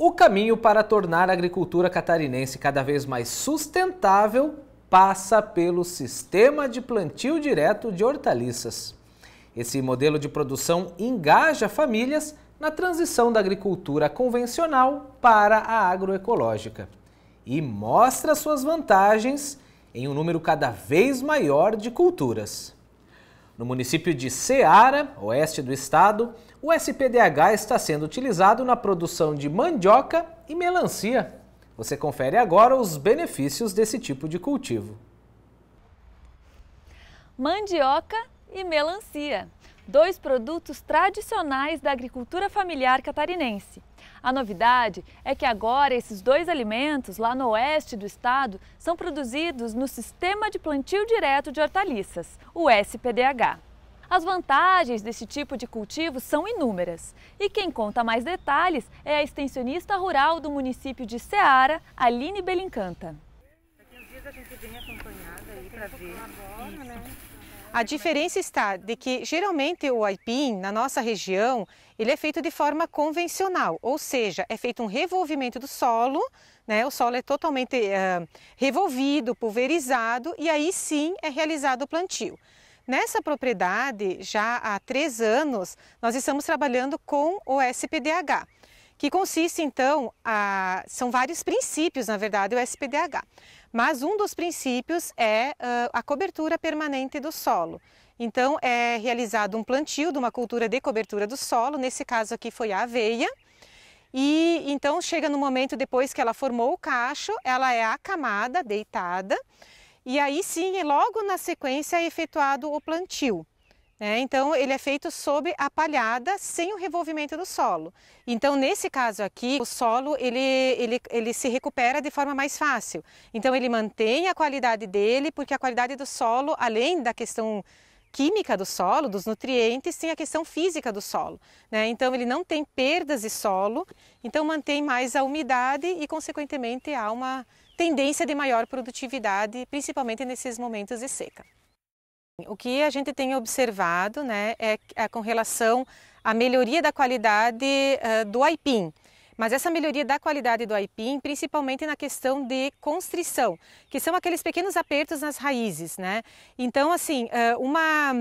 O caminho para tornar a agricultura catarinense cada vez mais sustentável passa pelo sistema de plantio direto de hortaliças. Esse modelo de produção engaja famílias na transição da agricultura convencional para a agroecológica e mostra suas vantagens em um número cada vez maior de culturas. No município de Ceará, oeste do estado, o SPDH está sendo utilizado na produção de mandioca e melancia. Você confere agora os benefícios desse tipo de cultivo. Mandioca e melancia, dois produtos tradicionais da agricultura familiar catarinense. A novidade é que agora esses dois alimentos, lá no oeste do estado, são produzidos no Sistema de Plantio Direto de Hortaliças, o SPDH. As vantagens desse tipo de cultivo são inúmeras. E quem conta mais detalhes é a extensionista rural do município de Ceara, Aline Belincanta. Tem dias a gente vem acompanhada aí para ver. Agora, né? A diferença está de que geralmente o aipim na nossa região, ele é feito de forma convencional, ou seja, é feito um revolvimento do solo, né? O solo é totalmente uh, revolvido, pulverizado e aí sim é realizado o plantio. Nessa propriedade, já há três anos, nós estamos trabalhando com o SPDH que consiste então a são vários princípios, na verdade, o SPDH. Mas um dos princípios é a cobertura permanente do solo. Então é realizado um plantio de uma cultura de cobertura do solo, nesse caso aqui foi a aveia. E então chega no momento depois que ela formou o cacho, ela é acamada, deitada, e aí sim, logo na sequência é efetuado o plantio. É, então, ele é feito sob a palhada, sem o revolvimento do solo. Então, nesse caso aqui, o solo ele, ele, ele se recupera de forma mais fácil. Então, ele mantém a qualidade dele, porque a qualidade do solo, além da questão química do solo, dos nutrientes, tem a questão física do solo. Né? Então, ele não tem perdas de solo, então mantém mais a umidade e, consequentemente, há uma tendência de maior produtividade, principalmente nesses momentos de seca. O que a gente tem observado né, é, é com relação à melhoria da qualidade uh, do aipim. Mas essa melhoria da qualidade do aipim, principalmente na questão de constrição, que são aqueles pequenos apertos nas raízes, né? Então, assim, uma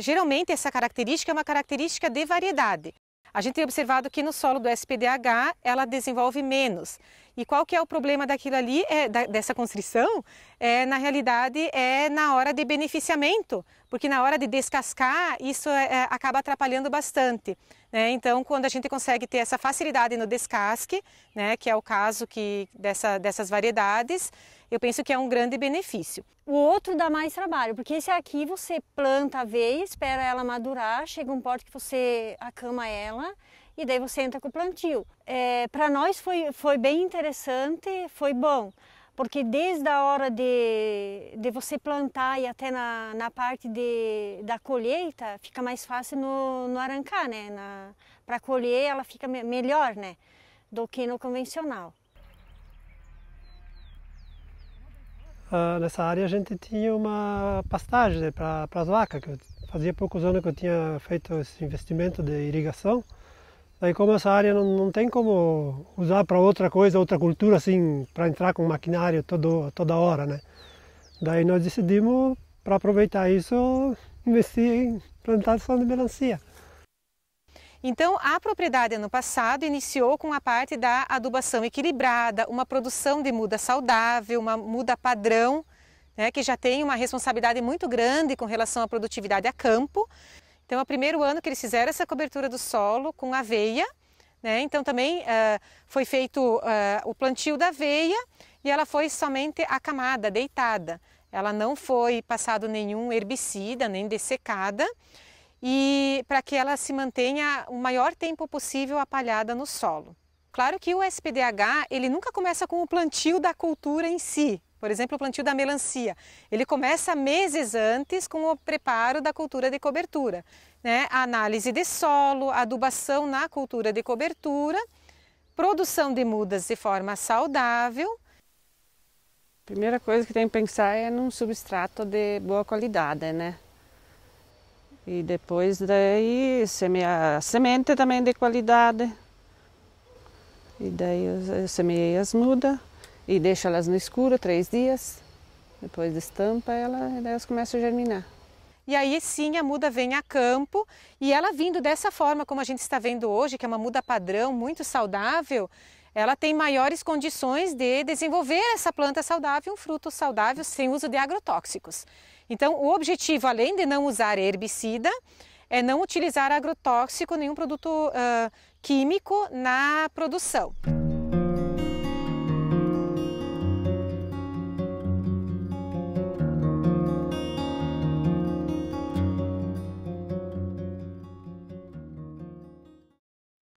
geralmente essa característica é uma característica de variedade. A gente tem observado que no solo do SPDH ela desenvolve menos. E qual que é o problema daquilo ali, é, da, dessa constrição? É, na realidade, é na hora de beneficiamento, porque na hora de descascar, isso é, é, acaba atrapalhando bastante. Né? Então, quando a gente consegue ter essa facilidade no descasque, né, que é o caso que dessa, dessas variedades, eu penso que é um grande benefício. O outro dá mais trabalho, porque esse aqui você planta a veia, espera ela madurar, chega um ponto que você acama ela, e daí você entra com o plantio. É, Para nós foi, foi bem interessante, foi bom, porque desde a hora de, de você plantar e até na, na parte de, da colheita, fica mais fácil no, no arrancar, né? Para colher ela fica me, melhor, né? Do que no convencional. Ah, nessa área a gente tinha uma pastagem né, para as vacas, que fazia poucos anos que eu tinha feito esse investimento de irrigação Daí como essa área não, não tem como usar para outra coisa, outra cultura assim, para entrar com maquinário todo, toda hora, né? Daí nós decidimos, para aproveitar isso, investir em plantação de melancia. Então, a propriedade ano passado iniciou com a parte da adubação equilibrada, uma produção de muda saudável, uma muda padrão, né, que já tem uma responsabilidade muito grande com relação à produtividade a campo. Então, é o primeiro ano que eles fizeram essa cobertura do solo com aveia. Né? Então, também uh, foi feito uh, o plantio da aveia e ela foi somente acamada, deitada. Ela não foi passado nenhum herbicida, nem dessecada, e para que ela se mantenha o maior tempo possível apalhada no solo. Claro que o SPDH ele nunca começa com o plantio da cultura em si, por exemplo, o plantio da melancia. Ele começa meses antes com o preparo da cultura de cobertura. Né? A análise de solo, adubação na cultura de cobertura, produção de mudas de forma saudável. A primeira coisa que tem que pensar é num substrato de boa qualidade, né? E depois daí semear a semente também de qualidade. E daí eu semeei as mudas e deixa elas no escuro três dias, depois estampa ela e elas começam a germinar. E aí sim a muda vem a campo e ela vindo dessa forma como a gente está vendo hoje, que é uma muda padrão muito saudável, ela tem maiores condições de desenvolver essa planta saudável, um fruto saudável sem uso de agrotóxicos. Então o objetivo, além de não usar herbicida, é não utilizar agrotóxico, nenhum produto uh, químico na produção.